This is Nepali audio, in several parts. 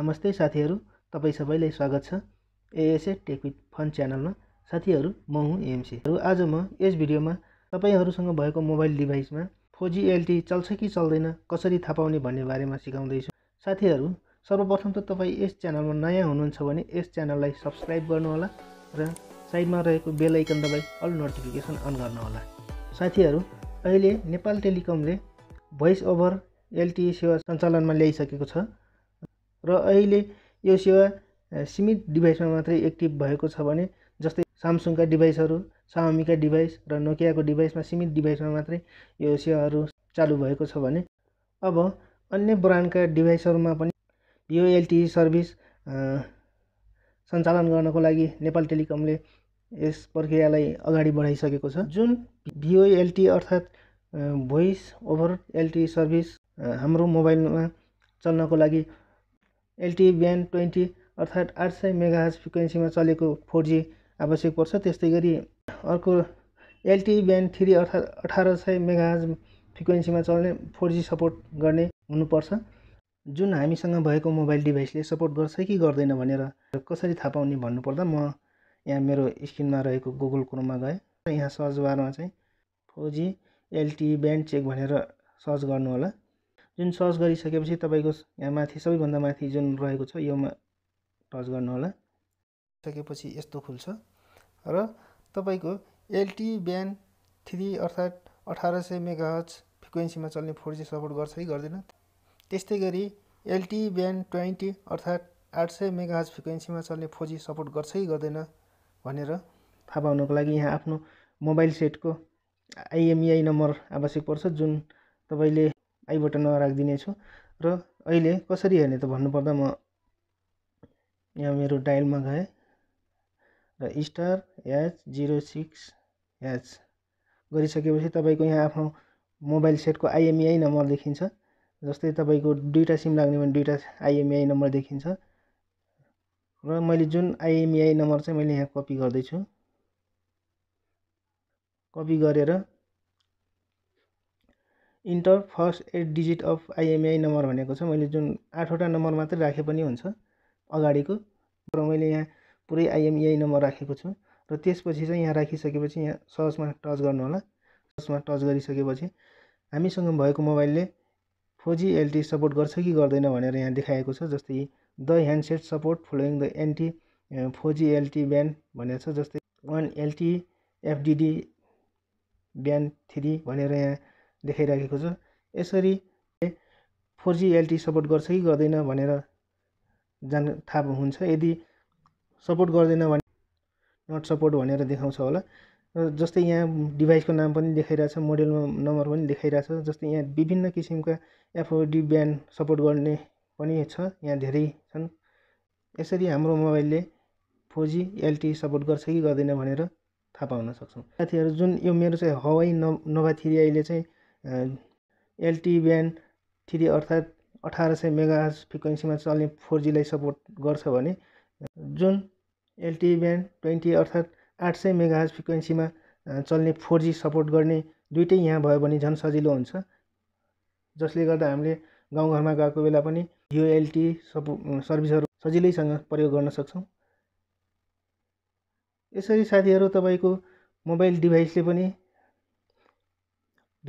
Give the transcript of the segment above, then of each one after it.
नमस्ते साथीहरू तपाईँ सबैलाई स्वागत छ एएसए टेक विथ फन च्यानलमा साथीहरू म हुँ र आज म यस भिडियोमा तपाईँहरूसँग भएको मोबाइल डिभाइसमा फोर जी एलटी चल्छ कि चल्दैन कसरी थाहा पाउने भन्ने बारेमा सिकाउँदैछु साथीहरू सर्वप्रथम त तपाईँ यस च्यानलमा नयाँ हुनुहुन्छ भने यस च्यानललाई सब्सक्राइब गर्नुहोला र साइडमा रहेको बेल आइकन दबाई अल नोटिफिकेसन अन गर्नुहोला साथीहरू अहिले नेपाल टेलिकमले भोइस ओभर एलटी सेवा सञ्चालनमा ल्याइसकेको छ र अहिले यो सेवा सीमित डिभाइसमा मात्रै एक्टिभ भएको छ भने जस्तै सामसुङका डिभाइसहरू सामीका डिभाइस र नोकियाको डिभाइसमा सीमित डिभाइसमा मात्रै यो सेवाहरू चालु भएको छ भने अब अन्य ब्रान्डका डिभाइसहरूमा पनि यो एलटिई सर्भिस सञ्चालन गर्नको लागि नेपाल टेलिकमले यस प्रक्रियालाई अगाडि बढाइसकेको छ जुन भिओएलटी अर्थात् भोइस ओभर एलटी सर्भिस हाम्रो मोबाइलमा चल्नको लागि एलटी बिहान ट्वेन्टी अर्थात् आठ सय हज फ्रिक्वेन्सीमा चलेको फोर जी आवश्यक पर्छ त्यस्तै गरी अर्को एलटी बिहान थ्री अर्थात् अठार सय हज फ्रिक्वेन्सीमा चल्ने फोर जी सपोर्ट गर्ने हुनुपर्छ जुन हामीसँग भएको मोबाइल डिभाइसले सपोर्ट गर्छ कि गर्दैन भनेर कसरी थाहा पाउने भन्नुपर्दा म यहाँ मेरो स्क्रिनमा रहेको गुगल क्रोममा गएँ यहाँ सर्च बारमा चाहिँ four G LTE band check भनेर सर्च गर्नुहोला जुन सर्च गरिसकेपछि तपाईँको यहाँ माथि सबैभन्दा माथि जुन रहेको छ योमा टच गर्नु होला सकेपछि यस्तो खुल्छ र तपाईँको एलटी बिहान थ्री अर्थात् अठार सय मेगा फ्रिक्वेन्सीमा चल्ने फोर जी सपोर्ट गर्छ कि गर्दैन त्यस्तै गरी एलटी बिहान ट्वेन्टी अर्थात् आठ सय मेगा फ्रिक्वेन्सीमा चल्ने फोर जी सपोर्ट गर्छ कि गर्दैन भनेर थाहा पाउनको लागि यहाँ आफ्नो मोबाइल सेटको आइएमइआई e नम्बर आवश्यक पर्छ जुन तपाईँले आई बटनमा राखिदिनेछु र अहिले कसरी हेर्ने त भन्नुपर्दा म यहाँ मेरो डायलमा गएँ र star H zero six H गरिसकेपछि तपाईँको यहाँ आफ्नो मोबाइल सेटको आइएमआई नम्बर देखिन्छ जस्तै तपाईँको दुईवटा सिम लाग्ने भने दुईवटा आइएमआई नम्बर e देखिन्छ र मैले जुन आइएमआई नम्बर e चाहिँ मैले यहाँ कपी गर्दैछु कपी गरेर enter first eight digit of IMEI number भनेको छ मैले जुन आठवटा नम्बर मात्रै राखे पनि हुन्छ अगाडिको तर मैले यहाँ पुरै आइएमआई नम्बर राखेको छु र त्यसपछि चाहिँ यहाँ राखिसकेपछि यहाँ सर्चमा टच गर्नु होला सर्चमा टच गरिसकेपछि हामीसँग भएको मोबाइलले फोर जी एलटी सपोर्ट गर्छ कि गर्दैन भनेर यहाँ देखाएको छ जस्तै the handset support following the anti four G LTE band भनेर छ जस्तै one LTE FDD band three भनेर यहाँ देखाइराखेको छ यसरी फोर जी एलटी सपोर्ट गर्छ कि गर्दैन भनेर जान थाहा हुन्छ यदि सपोर्ट गर्दैन भने नट सपोर्ट भनेर देखाउँछ होला र जस्तै यहाँ डिभाइसको नाम पनि देखाइरहेछ मोडेलमा नम्बर पनि देखाइरहेछ जस्तै यहाँ विभिन्न किसिमका एफओडी ब्यान सपोर्ट गर्ने पनि छ यहाँ धेरै छन् यसरी हाम्रो मोबाइलले फोर जी एलटी सपोर्ट गर्छ कि गर्दैन भनेर थाहा पाउन सक्छौँ साथीहरू जुन यो मेरो चाहिँ हवाई न अहिले चाहिँ एलटी ब्यान्ड थ्री अर्थात् अठार सय मेगाहर्ज फ्रिक्वेन्सीमा चल्ने फोर जीलाई सपोर्ट गर्छ भने जुन एलटी ब्यान्ड ट्वेन्टी अर्थात् आठ सय मेगाहर्ज फ्रिक्वेन्सीमा चल्ने फोर जी सपोर्ट गर्ने दुइटै यहाँ भयो भने झन् सजिलो हुन्छ जसले गर्दा हामीले गाउँघरमा गएको बेला पनि यो एलटी सपो सर्भिसहरू सजिलैसँग प्रयोग गर्न सक्छौँ यसरी साथीहरू तपाईँको मोबाइल डिभाइसले पनि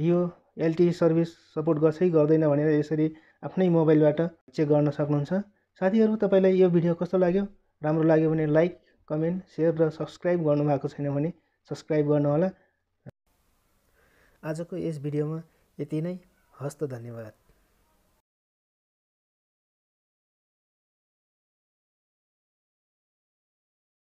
भियो एलटिई सर्भिस सपोर्ट गर्छ कि गर्दैन भनेर यसरी आफ्नै मोबाइलबाट चेक गर्न सक्नुहुन्छ साथीहरू तपाईँलाई यो भिडियो कस्तो लाग्यो राम्रो लाग्यो भने लाइक कमेन्ट सेयर र सब्सक्राइब गर्नुभएको छैन भने सब्सक्राइब गर्नुहोला आजको यस भिडियोमा यति नै हस्त धन्यवाद